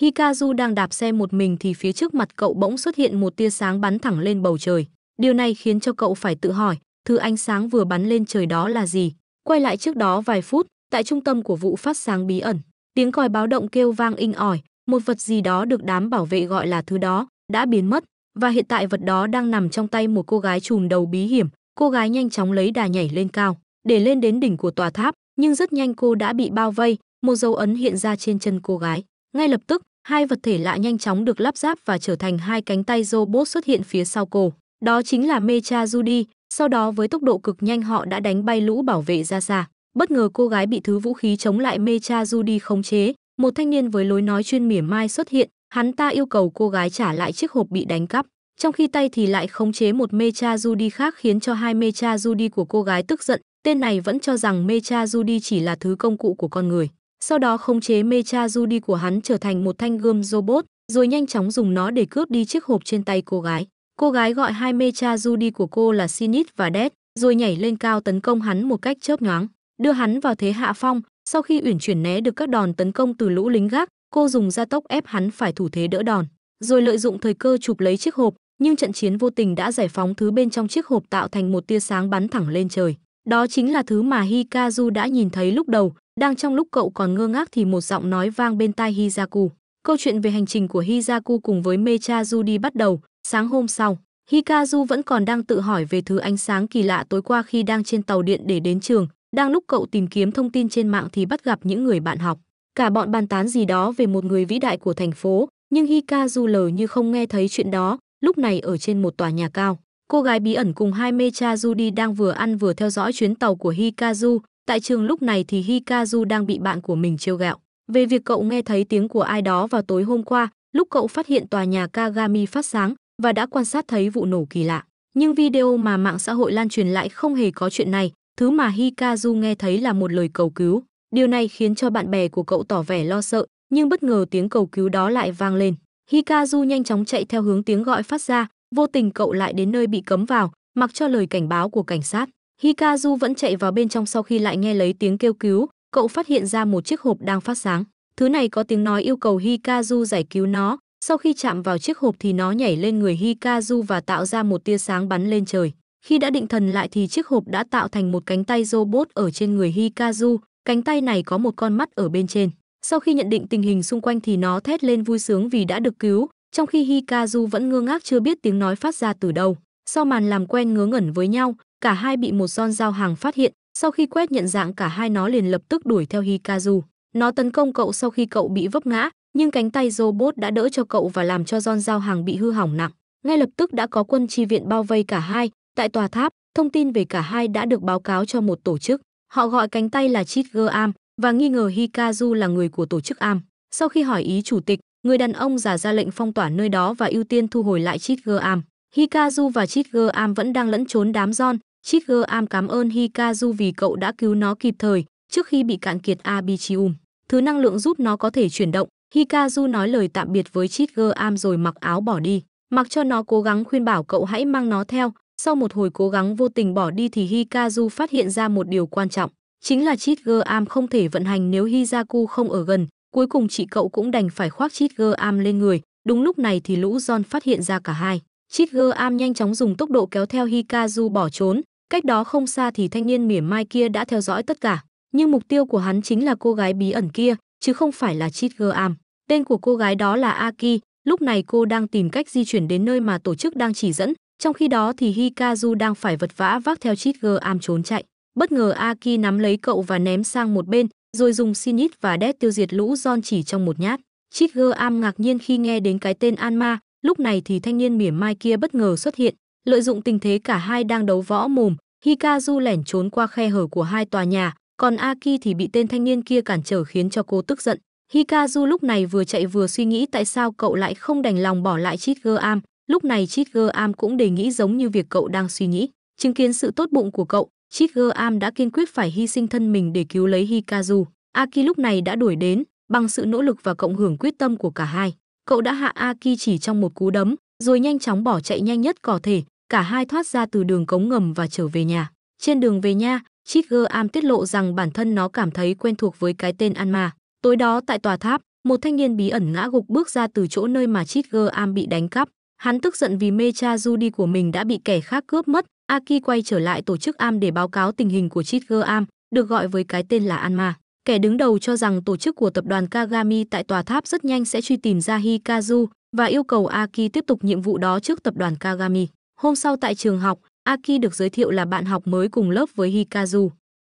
Hikazu đang đạp xe một mình thì phía trước mặt cậu bỗng xuất hiện một tia sáng bắn thẳng lên bầu trời. Điều này khiến cho cậu phải tự hỏi, thứ ánh sáng vừa bắn lên trời đó là gì? Quay lại trước đó vài phút, tại trung tâm của vụ phát sáng bí ẩn, tiếng còi báo động kêu vang inh ỏi, một vật gì đó được đám bảo vệ gọi là thứ đó đã biến mất và hiện tại vật đó đang nằm trong tay một cô gái trùm đầu bí hiểm. Cô gái nhanh chóng lấy đà nhảy lên cao, để lên đến đỉnh của tòa tháp, nhưng rất nhanh cô đã bị bao vây, một dấu ấn hiện ra trên chân cô gái. Ngay lập tức, hai vật thể lạ nhanh chóng được lắp ráp và trở thành hai cánh tay robot xuất hiện phía sau cô. Đó chính là Mecha Judy, sau đó với tốc độ cực nhanh họ đã đánh bay lũ bảo vệ ra xa. Bất ngờ cô gái bị thứ vũ khí chống lại Mecha Judy khống chế, một thanh niên với lối nói chuyên mỉa mai xuất hiện, hắn ta yêu cầu cô gái trả lại chiếc hộp bị đánh cắp. Trong khi tay thì lại khống chế một Mecha Judy khác khiến cho hai Mecha Judy của cô gái tức giận, Tên này vẫn cho rằng Mecha Judy chỉ là thứ công cụ của con người. Sau đó khống chế Mecha Judy của hắn trở thành một thanh gươm robot, rồi nhanh chóng dùng nó để cướp đi chiếc hộp trên tay cô gái. Cô gái gọi hai Mecha Judy của cô là Sinit và Dead, rồi nhảy lên cao tấn công hắn một cách chớp nhoáng, đưa hắn vào thế hạ phong. Sau khi uyển chuyển né được các đòn tấn công từ lũ lính gác, cô dùng gia tốc ép hắn phải thủ thế đỡ đòn, rồi lợi dụng thời cơ chụp lấy chiếc hộp, nhưng trận chiến vô tình đã giải phóng thứ bên trong chiếc hộp tạo thành một tia sáng bắn thẳng lên trời. Đó chính là thứ mà Hikazu đã nhìn thấy lúc đầu, đang trong lúc cậu còn ngơ ngác thì một giọng nói vang bên tai Hizaku. Câu chuyện về hành trình của Hizaku cùng với Mechazu đi bắt đầu, sáng hôm sau. Hikazu vẫn còn đang tự hỏi về thứ ánh sáng kỳ lạ tối qua khi đang trên tàu điện để đến trường. Đang lúc cậu tìm kiếm thông tin trên mạng thì bắt gặp những người bạn học. Cả bọn bàn tán gì đó về một người vĩ đại của thành phố, nhưng Hikazu lờ như không nghe thấy chuyện đó, lúc này ở trên một tòa nhà cao. Cô gái bí ẩn cùng hai mecha Judy đang vừa ăn vừa theo dõi chuyến tàu của Hikazu. Tại trường lúc này thì Hikazu đang bị bạn của mình trêu gạo. Về việc cậu nghe thấy tiếng của ai đó vào tối hôm qua, lúc cậu phát hiện tòa nhà Kagami phát sáng và đã quan sát thấy vụ nổ kỳ lạ. Nhưng video mà mạng xã hội lan truyền lại không hề có chuyện này. Thứ mà Hikazu nghe thấy là một lời cầu cứu. Điều này khiến cho bạn bè của cậu tỏ vẻ lo sợ, nhưng bất ngờ tiếng cầu cứu đó lại vang lên. Hikazu nhanh chóng chạy theo hướng tiếng gọi phát ra, vô tình cậu lại đến nơi bị cấm vào, mặc cho lời cảnh báo của cảnh sát. Hikazu vẫn chạy vào bên trong sau khi lại nghe lấy tiếng kêu cứu, cậu phát hiện ra một chiếc hộp đang phát sáng. Thứ này có tiếng nói yêu cầu Hikazu giải cứu nó, sau khi chạm vào chiếc hộp thì nó nhảy lên người Hikazu và tạo ra một tia sáng bắn lên trời. Khi đã định thần lại thì chiếc hộp đã tạo thành một cánh tay robot ở trên người Hikazu, cánh tay này có một con mắt ở bên trên. Sau khi nhận định tình hình xung quanh thì nó thét lên vui sướng vì đã được cứu, trong khi Hikaru vẫn ngơ ngác chưa biết tiếng nói phát ra từ đâu. Sau màn làm quen ngớ ngẩn với nhau, cả hai bị một son dao hàng phát hiện, sau khi quét nhận dạng cả hai nó liền lập tức đuổi theo Hikaru. Nó tấn công cậu sau khi cậu bị vấp ngã, nhưng cánh tay robot đã đỡ cho cậu và làm cho son dao hàng bị hư hỏng nặng. Ngay lập tức đã có quân tri viện bao vây cả hai, tại tòa tháp, thông tin về cả hai đã được báo cáo cho một tổ chức. Họ gọi cánh tay là Chitger Am và nghi ngờ Hikazu là người của tổ chức Am. Sau khi hỏi ý chủ tịch, người đàn ông giả ra lệnh phong tỏa nơi đó và ưu tiên thu hồi lại Chitgeam. Hikazu và Chitgeam vẫn đang lẫn trốn đám giòn. Chitgeam cảm ơn Hikazu vì cậu đã cứu nó kịp thời trước khi bị cạn kiệt Abichium. Thứ năng lượng giúp nó có thể chuyển động. Hikazu nói lời tạm biệt với Chitgeam rồi mặc áo bỏ đi. Mặc cho nó cố gắng khuyên bảo cậu hãy mang nó theo, sau một hồi cố gắng vô tình bỏ đi thì Hikazu phát hiện ra một điều quan trọng, chính là Chitgeam không thể vận hành nếu Hizaku không ở gần, Cuối cùng chị cậu cũng đành phải khoác chít gơ am lên người, đúng lúc này thì lũ John phát hiện ra cả hai. Chít gơ am nhanh chóng dùng tốc độ kéo theo Hikazu bỏ trốn, cách đó không xa thì thanh niên mỉa mai kia đã theo dõi tất cả. Nhưng mục tiêu của hắn chính là cô gái bí ẩn kia, chứ không phải là Chít gơ am. Tên của cô gái đó là Aki, lúc này cô đang tìm cách di chuyển đến nơi mà tổ chức đang chỉ dẫn, trong khi đó thì Hikazu đang phải vật vã vác theo Chít gơ am trốn chạy. Bất ngờ Aki nắm lấy cậu và ném sang một bên, rồi dùng Sinit và Death tiêu diệt lũ Zon chỉ trong một nhát. Chitger Am ngạc nhiên khi nghe đến cái tên Anma, lúc này thì thanh niên mỉa mai kia bất ngờ xuất hiện, lợi dụng tình thế cả hai đang đấu võ mồm, Hikazu lẻn trốn qua khe hở của hai tòa nhà, còn Aki thì bị tên thanh niên kia cản trở khiến cho cô tức giận. Hikazu lúc này vừa chạy vừa suy nghĩ tại sao cậu lại không đành lòng bỏ lại Chitger Am, lúc này Chitger Am cũng đề nghĩ giống như việc cậu đang suy nghĩ, chứng kiến sự tốt bụng của cậu, Chitgerham đã kiên quyết phải hy sinh thân mình để cứu lấy Hikazu. Aki lúc này đã đuổi đến, bằng sự nỗ lực và cộng hưởng quyết tâm của cả hai. Cậu đã hạ Aki chỉ trong một cú đấm, rồi nhanh chóng bỏ chạy nhanh nhất có thể. Cả hai thoát ra từ đường cống ngầm và trở về nhà. Trên đường về nhà, Chitgerham tiết lộ rằng bản thân nó cảm thấy quen thuộc với cái tên Anma. Tối đó tại tòa tháp, một thanh niên bí ẩn ngã gục bước ra từ chỗ nơi mà Chitgerham bị đánh cắp. Hắn tức giận vì mê cha Judy của mình đã bị kẻ khác cướp mất, Aki quay trở lại tổ chức AM để báo cáo tình hình của Chitger AM, được gọi với cái tên là Anma. Kẻ đứng đầu cho rằng tổ chức của tập đoàn Kagami tại tòa tháp rất nhanh sẽ truy tìm ra Hikazu và yêu cầu Aki tiếp tục nhiệm vụ đó trước tập đoàn Kagami. Hôm sau tại trường học, Aki được giới thiệu là bạn học mới cùng lớp với Hikazu.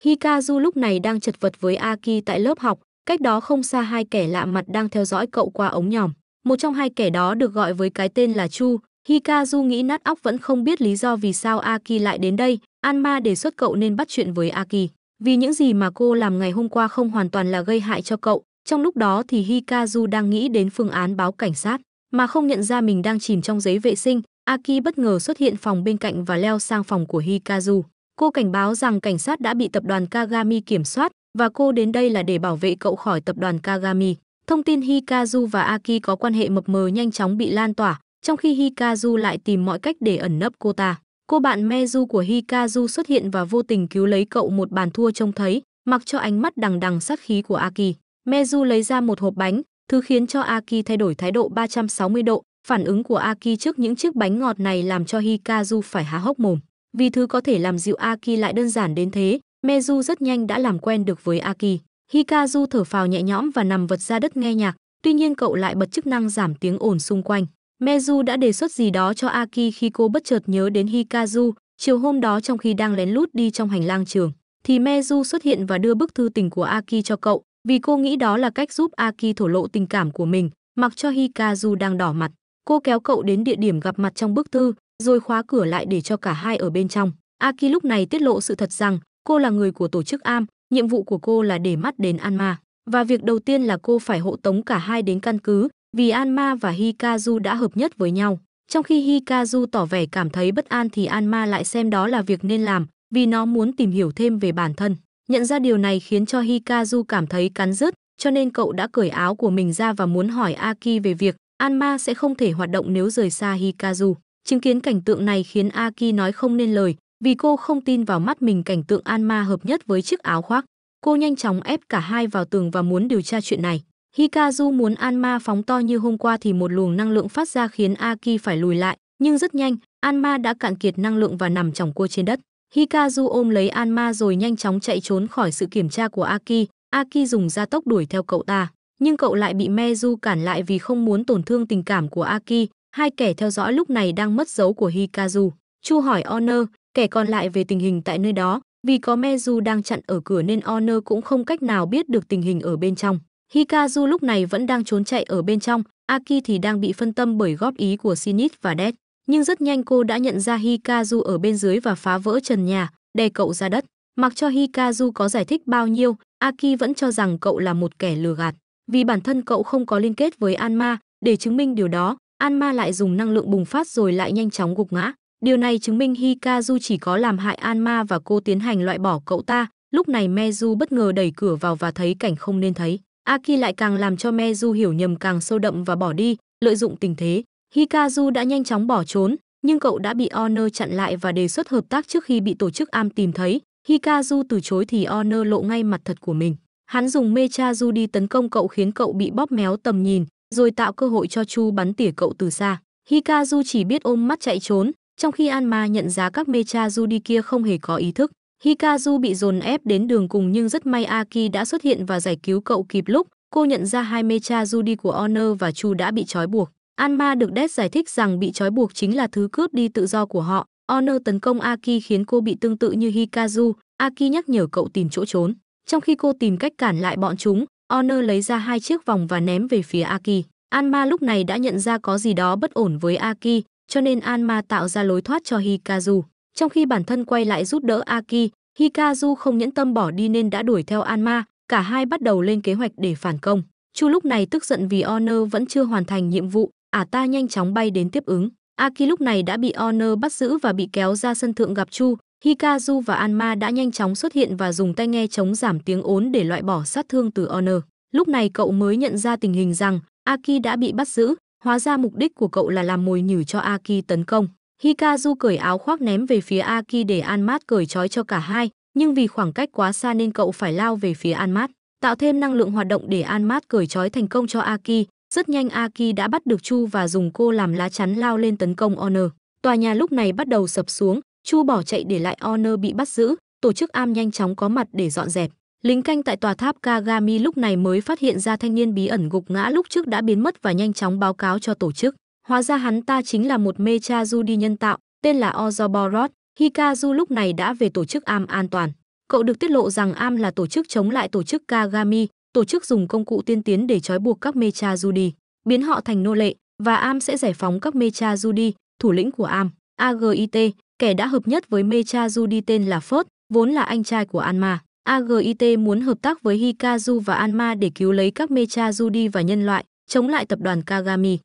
Hikazu lúc này đang chật vật với Aki tại lớp học, cách đó không xa hai kẻ lạ mặt đang theo dõi cậu qua ống nhòm. Một trong hai kẻ đó được gọi với cái tên là Chu, Hikazu nghĩ nát óc vẫn không biết lý do vì sao Aki lại đến đây, Anma đề xuất cậu nên bắt chuyện với Aki, vì những gì mà cô làm ngày hôm qua không hoàn toàn là gây hại cho cậu. Trong lúc đó thì Hikazu đang nghĩ đến phương án báo cảnh sát, mà không nhận ra mình đang chìm trong giấy vệ sinh, Aki bất ngờ xuất hiện phòng bên cạnh và leo sang phòng của Hikazu. Cô cảnh báo rằng cảnh sát đã bị tập đoàn Kagami kiểm soát và cô đến đây là để bảo vệ cậu khỏi tập đoàn Kagami. Thông tin Hikazu và Aki có quan hệ mập mờ nhanh chóng bị lan tỏa, trong khi Hikazu lại tìm mọi cách để ẩn nấp cô ta. Cô bạn Meju của Hikazu xuất hiện và vô tình cứu lấy cậu một bàn thua trông thấy, mặc cho ánh mắt đằng đằng sát khí của Aki. Meju lấy ra một hộp bánh, thứ khiến cho Aki thay đổi thái độ 360 độ. Phản ứng của Aki trước những chiếc bánh ngọt này làm cho Hikazu phải há hốc mồm. Vì thứ có thể làm dịu Aki lại đơn giản đến thế, Meju rất nhanh đã làm quen được với Aki. Hikazu thở phào nhẹ nhõm và nằm vật ra đất nghe nhạc, tuy nhiên cậu lại bật chức năng giảm tiếng ồn xung quanh. Meju đã đề xuất gì đó cho Aki khi cô bất chợt nhớ đến Hikazu, chiều hôm đó trong khi đang lén lút đi trong hành lang trường, thì Meju xuất hiện và đưa bức thư tình của Aki cho cậu, vì cô nghĩ đó là cách giúp Aki thổ lộ tình cảm của mình, mặc cho Hikazu đang đỏ mặt. Cô kéo cậu đến địa điểm gặp mặt trong bức thư, rồi khóa cửa lại để cho cả hai ở bên trong. Aki lúc này tiết lộ sự thật rằng cô là người của tổ chức AM, nhiệm vụ của cô là để mắt đến Anma. Và việc đầu tiên là cô phải hộ tống cả hai đến căn cứ, vì Anma và Hikazu đã hợp nhất với nhau. Trong khi Hikazu tỏ vẻ cảm thấy bất an thì Anma lại xem đó là việc nên làm, vì nó muốn tìm hiểu thêm về bản thân. Nhận ra điều này khiến cho Hikazu cảm thấy cắn rứt, cho nên cậu đã cởi áo của mình ra và muốn hỏi Aki về việc Anma sẽ không thể hoạt động nếu rời xa Hikazu. Chứng kiến cảnh tượng này khiến Aki nói không nên lời, vì cô không tin vào mắt mình cảnh tượng Anma hợp nhất với chiếc áo khoác. Cô nhanh chóng ép cả hai vào tường và muốn điều tra chuyện này. Hikaru muốn Anma phóng to như hôm qua thì một luồng năng lượng phát ra khiến Aki phải lùi lại, nhưng rất nhanh, Anma đã cạn kiệt năng lượng và nằm chỏng cua trên đất. Hikazu ôm lấy Anma rồi nhanh chóng chạy trốn khỏi sự kiểm tra của Aki. Aki dùng gia tốc đuổi theo cậu ta, nhưng cậu lại bị Meju cản lại vì không muốn tổn thương tình cảm của Aki. Hai kẻ theo dõi lúc này đang mất dấu của Hikazu. Chu hỏi Honor, kẻ còn lại về tình hình tại nơi đó, vì có Meju đang chặn ở cửa nên Honor cũng không cách nào biết được tình hình ở bên trong. Hikazu lúc này vẫn đang trốn chạy ở bên trong, Aki thì đang bị phân tâm bởi góp ý của Shinichi và Death. Nhưng rất nhanh cô đã nhận ra Hikazu ở bên dưới và phá vỡ trần nhà, đè cậu ra đất. Mặc cho Hikazu có giải thích bao nhiêu, Aki vẫn cho rằng cậu là một kẻ lừa gạt. Vì bản thân cậu không có liên kết với Anma, để chứng minh điều đó, Anma lại dùng năng lượng bùng phát rồi lại nhanh chóng gục ngã. Điều này chứng minh Hikazu chỉ có làm hại Anma và cô tiến hành loại bỏ cậu ta. Lúc này Mezu bất ngờ đẩy cửa vào và thấy cảnh không nên thấy. Aki lại càng làm cho Meju hiểu nhầm càng sâu đậm và bỏ đi, lợi dụng tình thế. Hikazu đã nhanh chóng bỏ trốn, nhưng cậu đã bị Honor chặn lại và đề xuất hợp tác trước khi bị tổ chức am tìm thấy. Hikazu từ chối thì Honor lộ ngay mặt thật của mình. Hắn dùng Mechazu đi tấn công cậu khiến cậu bị bóp méo tầm nhìn, rồi tạo cơ hội cho Chu bắn tỉa cậu từ xa. Hikazu chỉ biết ôm mắt chạy trốn, trong khi Anma nhận ra các Mechazu đi kia không hề có ý thức. Hikazu bị dồn ép đến đường cùng nhưng rất may Aki đã xuất hiện và giải cứu cậu kịp lúc. Cô nhận ra hai mecha Judy của Honor và Chu đã bị trói buộc. Anma được Death giải thích rằng bị trói buộc chính là thứ cướp đi tự do của họ. Honor tấn công Aki khiến cô bị tương tự như Hikazu. Aki nhắc nhở cậu tìm chỗ trốn. Trong khi cô tìm cách cản lại bọn chúng, Honor lấy ra hai chiếc vòng và ném về phía Aki. Anma lúc này đã nhận ra có gì đó bất ổn với Aki, cho nên Anma tạo ra lối thoát cho Hikazu. Trong khi bản thân quay lại giúp đỡ Aki, Hikazu không nhẫn tâm bỏ đi nên đã đuổi theo Anma, cả hai bắt đầu lên kế hoạch để phản công. Chu lúc này tức giận vì Honor vẫn chưa hoàn thành nhiệm vụ, ả ta nhanh chóng bay đến tiếp ứng. Aki lúc này đã bị Honor bắt giữ và bị kéo ra sân thượng gặp Chu. Hikazu và Anma đã nhanh chóng xuất hiện và dùng tay nghe chống giảm tiếng ốn để loại bỏ sát thương từ Honor. Lúc này cậu mới nhận ra tình hình rằng Aki đã bị bắt giữ, hóa ra mục đích của cậu là làm mồi nhử cho Aki tấn công. Hikazu cởi áo khoác ném về phía Aki để Anmat cởi trói cho cả hai, nhưng vì khoảng cách quá xa nên cậu phải lao về phía Anmat, tạo thêm năng lượng hoạt động để Anmat cởi trói thành công cho Aki. Rất nhanh Aki đã bắt được Chu và dùng cô làm lá chắn lao lên tấn công Honor. Tòa nhà lúc này bắt đầu sập xuống, Chu bỏ chạy để lại Honor bị bắt giữ, tổ chức am nhanh chóng có mặt để dọn dẹp. Lính canh tại tòa tháp Kagami lúc này mới phát hiện ra thanh niên bí ẩn gục ngã lúc trước đã biến mất và nhanh chóng báo cáo cho tổ chức. Hóa ra hắn ta chính là một mecha du đi nhân tạo, tên là Ozoborod. Hikazu lúc này đã về tổ chức AM an toàn. Cậu được tiết lộ rằng AM là tổ chức chống lại tổ chức Kagami, tổ chức dùng công cụ tiên tiến để trói buộc các mecha du đi, biến họ thành nô lệ, và AM sẽ giải phóng các mecha du đi, thủ lĩnh của AM, AGIT, kẻ đã hợp nhất với mecha du đi tên là Phớt, vốn là anh trai của Anma. AGIT muốn hợp tác với Hikazu và Anma để cứu lấy các Mecha Judi và nhân loại, chống lại tập đoàn Kagami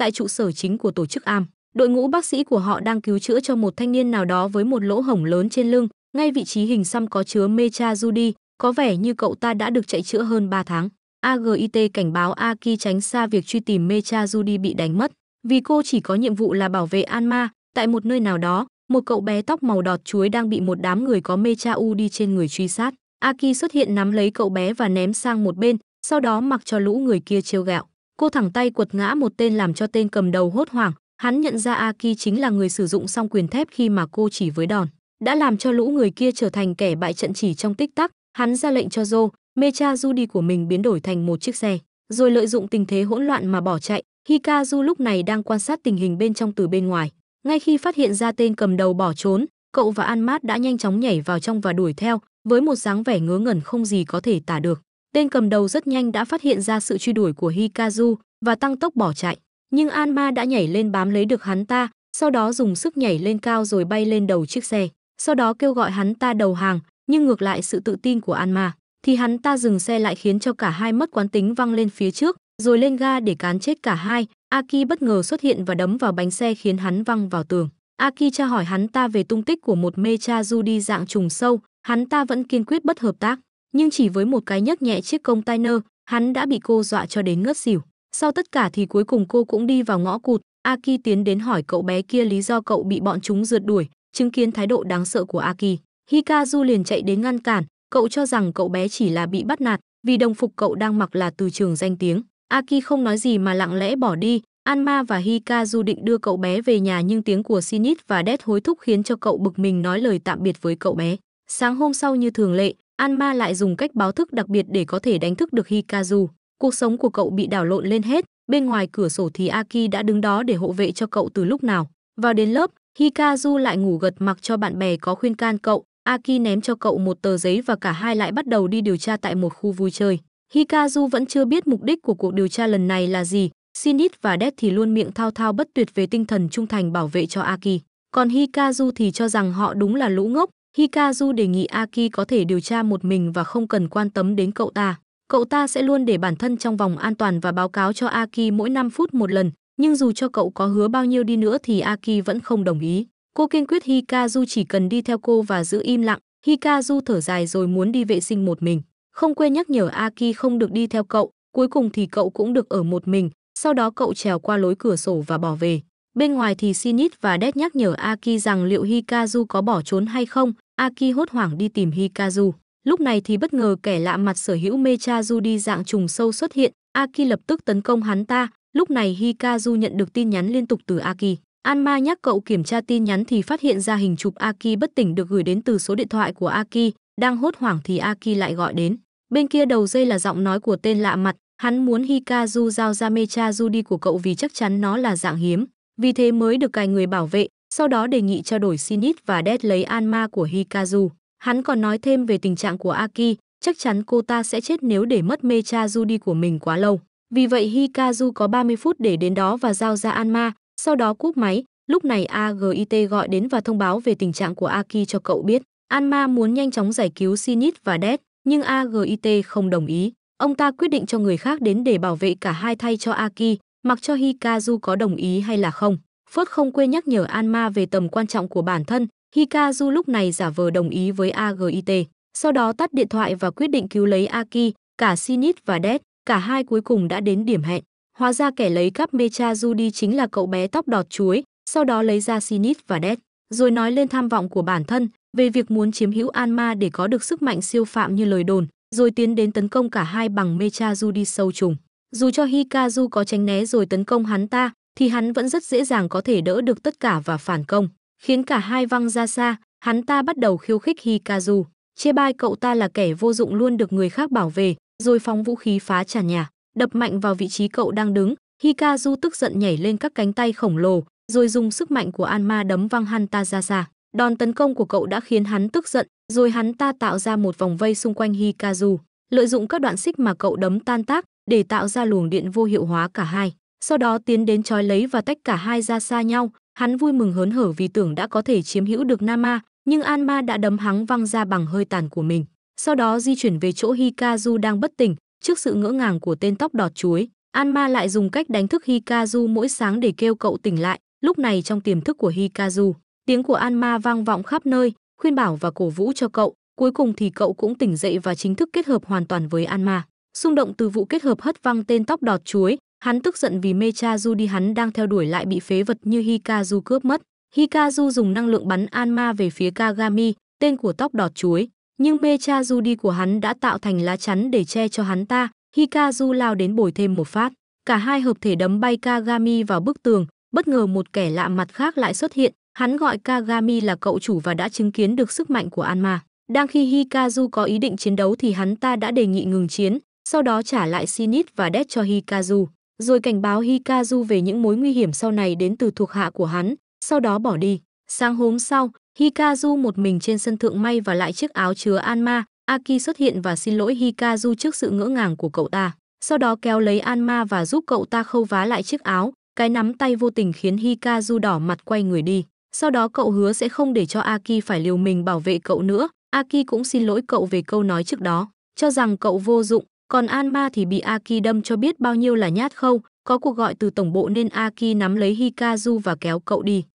tại trụ sở chính của tổ chức am đội ngũ bác sĩ của họ đang cứu chữa cho một thanh niên nào đó với một lỗ hổng lớn trên lưng ngay vị trí hình xăm có chứa mecha judy có vẻ như cậu ta đã được chạy chữa hơn 3 tháng agit cảnh báo aki tránh xa việc truy tìm mecha judy bị đánh mất vì cô chỉ có nhiệm vụ là bảo vệ Anma tại một nơi nào đó, một cậu bé tóc màu đọt chuối đang bị một đám người có mecha u đi trên người truy sát. Aki xuất hiện nắm lấy cậu bé và ném sang một bên, sau đó mặc cho lũ người kia trêu gạo. Cô thẳng tay quật ngã một tên làm cho tên cầm đầu hốt hoảng, hắn nhận ra Aki chính là người sử dụng xong quyền thép khi mà cô chỉ với đòn, đã làm cho lũ người kia trở thành kẻ bại trận chỉ trong tích tắc, hắn ra lệnh cho Joe, Mecha đi của mình biến đổi thành một chiếc xe, rồi lợi dụng tình thế hỗn loạn mà bỏ chạy. Hikazu lúc này đang quan sát tình hình bên trong từ bên ngoài. Ngay khi phát hiện ra tên cầm đầu bỏ trốn, cậu và An Mát đã nhanh chóng nhảy vào trong và đuổi theo, với một dáng vẻ ngớ ngẩn không gì có thể tả được. Tên cầm đầu rất nhanh đã phát hiện ra sự truy đuổi của Hikazu và tăng tốc bỏ chạy, nhưng Anma đã nhảy lên bám lấy được hắn ta, sau đó dùng sức nhảy lên cao rồi bay lên đầu chiếc xe, sau đó kêu gọi hắn ta đầu hàng, nhưng ngược lại sự tự tin của Anma thì hắn ta dừng xe lại khiến cho cả hai mất quán tính văng lên phía trước, rồi lên ga để cán chết cả hai. Aki bất ngờ xuất hiện và đấm vào bánh xe khiến hắn văng vào tường. Aki tra hỏi hắn ta về tung tích của một mecha du đi dạng trùng sâu, hắn ta vẫn kiên quyết bất hợp tác nhưng chỉ với một cái nhấc nhẹ chiếc công tay nơ hắn đã bị cô dọa cho đến ngất xỉu. Sau tất cả thì cuối cùng cô cũng đi vào ngõ cụt, Aki tiến đến hỏi cậu bé kia lý do cậu bị bọn chúng rượt đuổi, chứng kiến thái độ đáng sợ của Aki. Hikazu liền chạy đến ngăn cản, cậu cho rằng cậu bé chỉ là bị bắt nạt, vì đồng phục cậu đang mặc là từ trường danh tiếng. Aki không nói gì mà lặng lẽ bỏ đi, Anma và Hikazu định đưa cậu bé về nhà nhưng tiếng của Shinit và Death hối thúc khiến cho cậu bực mình nói lời tạm biệt với cậu bé. Sáng hôm sau như thường lệ, Anma lại dùng cách báo thức đặc biệt để có thể đánh thức được Hikazu. Cuộc sống của cậu bị đảo lộn lên hết, bên ngoài cửa sổ thì Aki đã đứng đó để hộ vệ cho cậu từ lúc nào. Vào đến lớp, Hikazu lại ngủ gật mặc cho bạn bè có khuyên can cậu, Aki ném cho cậu một tờ giấy và cả hai lại bắt đầu đi điều tra tại một khu vui chơi. Hikazu vẫn chưa biết mục đích của cuộc điều tra lần này là gì, Shinit và Death thì luôn miệng thao thao bất tuyệt về tinh thần trung thành bảo vệ cho Aki. Còn Hikazu thì cho rằng họ đúng là lũ ngốc, Hikazu đề nghị Aki có thể điều tra một mình và không cần quan tâm đến cậu ta. Cậu ta sẽ luôn để bản thân trong vòng an toàn và báo cáo cho Aki mỗi 5 phút một lần, nhưng dù cho cậu có hứa bao nhiêu đi nữa thì Aki vẫn không đồng ý. Cô kiên quyết Hikazu chỉ cần đi theo cô và giữ im lặng. Hikazu thở dài rồi muốn đi vệ sinh một mình. Không quên nhắc nhở Aki không được đi theo cậu, cuối cùng thì cậu cũng được ở một mình, sau đó cậu trèo qua lối cửa sổ và bỏ về. Bên ngoài thì Shinit và Death nhắc nhở Aki rằng liệu Hikazu có bỏ trốn hay không, Aki hốt hoảng đi tìm Hikazu. Lúc này thì bất ngờ kẻ lạ mặt sở hữu Mechazu đi dạng trùng sâu xuất hiện, Aki lập tức tấn công hắn ta, lúc này Hikazu nhận được tin nhắn liên tục từ Aki. Anma nhắc cậu kiểm tra tin nhắn thì phát hiện ra hình chụp Aki bất tỉnh được gửi đến từ số điện thoại của Aki, đang hốt hoảng thì Aki lại gọi đến. Bên kia đầu dây là giọng nói của tên lạ mặt, hắn muốn Hikazu giao ra Mechazu đi của cậu vì chắc chắn nó là dạng hiếm vì thế mới được cài người bảo vệ, sau đó đề nghị trao đổi Shinit và Death lấy Anma của Hikazu. Hắn còn nói thêm về tình trạng của Aki, chắc chắn cô ta sẽ chết nếu để mất Mecha đi của mình quá lâu. Vì vậy Hikazu có 30 phút để đến đó và giao ra Anma, sau đó cúp máy. Lúc này AGIT gọi đến và thông báo về tình trạng của Aki cho cậu biết. Anma muốn nhanh chóng giải cứu Sinit và Death, nhưng AGIT không đồng ý. Ông ta quyết định cho người khác đến để bảo vệ cả hai thay cho Aki, Mặc cho Hikaru có đồng ý hay là không, Phớt không quên nhắc nhở Anma về tầm quan trọng của bản thân. Hikazu lúc này giả vờ đồng ý với AGIT, sau đó tắt điện thoại và quyết định cứu lấy Aki, cả Shinit và Dead, cả hai cuối cùng đã đến điểm hẹn. Hóa ra kẻ lấy cắp Mechazu đi chính là cậu bé tóc đọt chuối, sau đó lấy ra Shinit và Dead, rồi nói lên tham vọng của bản thân về việc muốn chiếm hữu Anma để có được sức mạnh siêu phạm như lời đồn, rồi tiến đến tấn công cả hai bằng Mechazu đi sâu trùng. Dù cho Hikazu có tránh né rồi tấn công hắn ta, thì hắn vẫn rất dễ dàng có thể đỡ được tất cả và phản công, khiến cả hai văng ra xa, hắn ta bắt đầu khiêu khích Hikazu, chê bai cậu ta là kẻ vô dụng luôn được người khác bảo vệ, rồi phóng vũ khí phá trả nhà, đập mạnh vào vị trí cậu đang đứng, Hikazu tức giận nhảy lên các cánh tay khổng lồ, rồi dùng sức mạnh của Anma đấm văng hắn ta ra xa. Đòn tấn công của cậu đã khiến hắn tức giận, rồi hắn ta tạo ra một vòng vây xung quanh Hikazu, lợi dụng các đoạn xích mà cậu đấm tan tác, để tạo ra luồng điện vô hiệu hóa cả hai, sau đó tiến đến trói lấy và tách cả hai ra xa nhau. Hắn vui mừng hớn hở vì tưởng đã có thể chiếm hữu được Nama, nhưng Anma đã đấm hắn văng ra bằng hơi tàn của mình. Sau đó di chuyển về chỗ Hikazu đang bất tỉnh, trước sự ngỡ ngàng của tên tóc đọt chuối. Anma lại dùng cách đánh thức Hikazu mỗi sáng để kêu cậu tỉnh lại, lúc này trong tiềm thức của Hikazu, tiếng của Anma vang vọng khắp nơi, khuyên bảo và cổ vũ cho cậu, cuối cùng thì cậu cũng tỉnh dậy và chính thức kết hợp hoàn toàn với Anma. Xung động từ vụ kết hợp hất văng tên tóc đọt chuối, hắn tức giận vì Mechazu đi hắn đang theo đuổi lại bị phế vật như Hikazu cướp mất. Hikazu dùng năng lượng bắn Anma về phía Kagami, tên của tóc đọt chuối, nhưng Mechazu đi của hắn đã tạo thành lá chắn để che cho hắn ta. Hikazu lao đến bồi thêm một phát, cả hai hợp thể đấm bay Kagami vào bức tường, bất ngờ một kẻ lạ mặt khác lại xuất hiện, hắn gọi Kagami là cậu chủ và đã chứng kiến được sức mạnh của Anma. Đang khi Hikazu có ý định chiến đấu thì hắn ta đã đề nghị ngừng chiến, sau đó trả lại Shinichi và Death cho Hikazu, rồi cảnh báo Hikazu về những mối nguy hiểm sau này đến từ thuộc hạ của hắn, sau đó bỏ đi. Sáng hôm sau, Hikazu một mình trên sân thượng may và lại chiếc áo chứa Anma, Aki xuất hiện và xin lỗi Hikazu trước sự ngỡ ngàng của cậu ta. Sau đó kéo lấy Anma và giúp cậu ta khâu vá lại chiếc áo, cái nắm tay vô tình khiến Hikazu đỏ mặt quay người đi. Sau đó cậu hứa sẽ không để cho Aki phải liều mình bảo vệ cậu nữa. Aki cũng xin lỗi cậu về câu nói trước đó, cho rằng cậu vô dụng, còn An Ba thì bị Aki đâm cho biết bao nhiêu là nhát không, có cuộc gọi từ tổng bộ nên Aki nắm lấy Hikazu và kéo cậu đi.